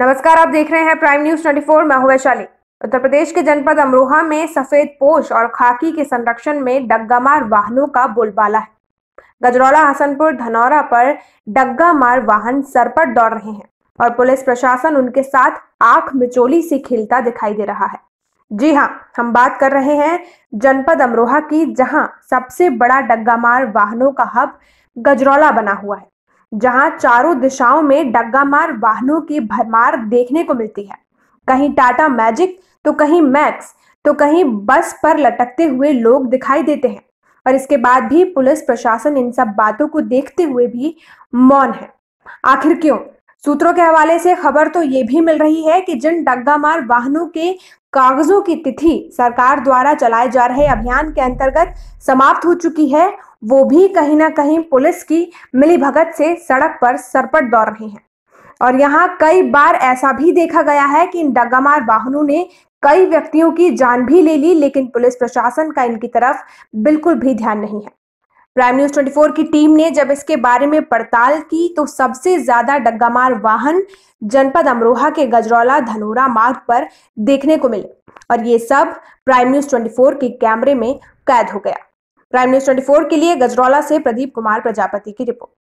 नमस्कार आप देख रहे हैं प्राइम न्यूज 24 मैं हूं वैशाली उत्तर प्रदेश के जनपद अमरोहा में सफेद पोष और खाकी के संरक्षण में डग्गामार वाहनों का बोलबाला है गजरौला हसनपुर धनौरा पर डग्गामार वाहन सरपट दौड़ रहे हैं और पुलिस प्रशासन उनके साथ आंख मिचोली से खेलता दिखाई दे रहा है जी हाँ हम बात कर रहे हैं जनपद अमरोहा की जहां सबसे बड़ा डग्गामार वाहनों का हब गजरौला बना हुआ है जहां चारों दिशाओं में डग्गामार वाहनों की भरमार देखने को मिलती है कहीं टाटा मैजिक तो कहीं मैक्स तो कहीं बस पर लटकते हुए लोग दिखाई देते हैं और इसके बाद भी पुलिस प्रशासन इन सब बातों को देखते हुए भी मौन है आखिर क्यों सूत्रों के हवाले से खबर तो ये भी मिल रही है कि जिन डग्गामार वाहनों के कागजों की तिथि सरकार द्वारा चलाए जा रहे अभियान के अंतर्गत समाप्त हो चुकी है वो भी कहीं ना कहीं पुलिस की मिलीभगत से सड़क पर सरपट दौड़ रहे हैं और यहाँ कई बार ऐसा भी देखा गया है कि इन डगामार वाहनों ने कई व्यक्तियों की जान भी ले ली लेकिन पुलिस प्रशासन का इनकी तरफ बिल्कुल भी ध्यान नहीं है प्राइम न्यूज 24 की टीम ने जब इसके बारे में पड़ताल की तो सबसे ज्यादा डग्गामार वाहन जनपद अमरोहा के गजरौला धनोरा मार्ग पर देखने को मिले और ये सब प्राइम न्यूज 24 के कैमरे में कैद हो गया प्राइम न्यूज 24 के लिए गजरौला से प्रदीप कुमार प्रजापति की रिपोर्ट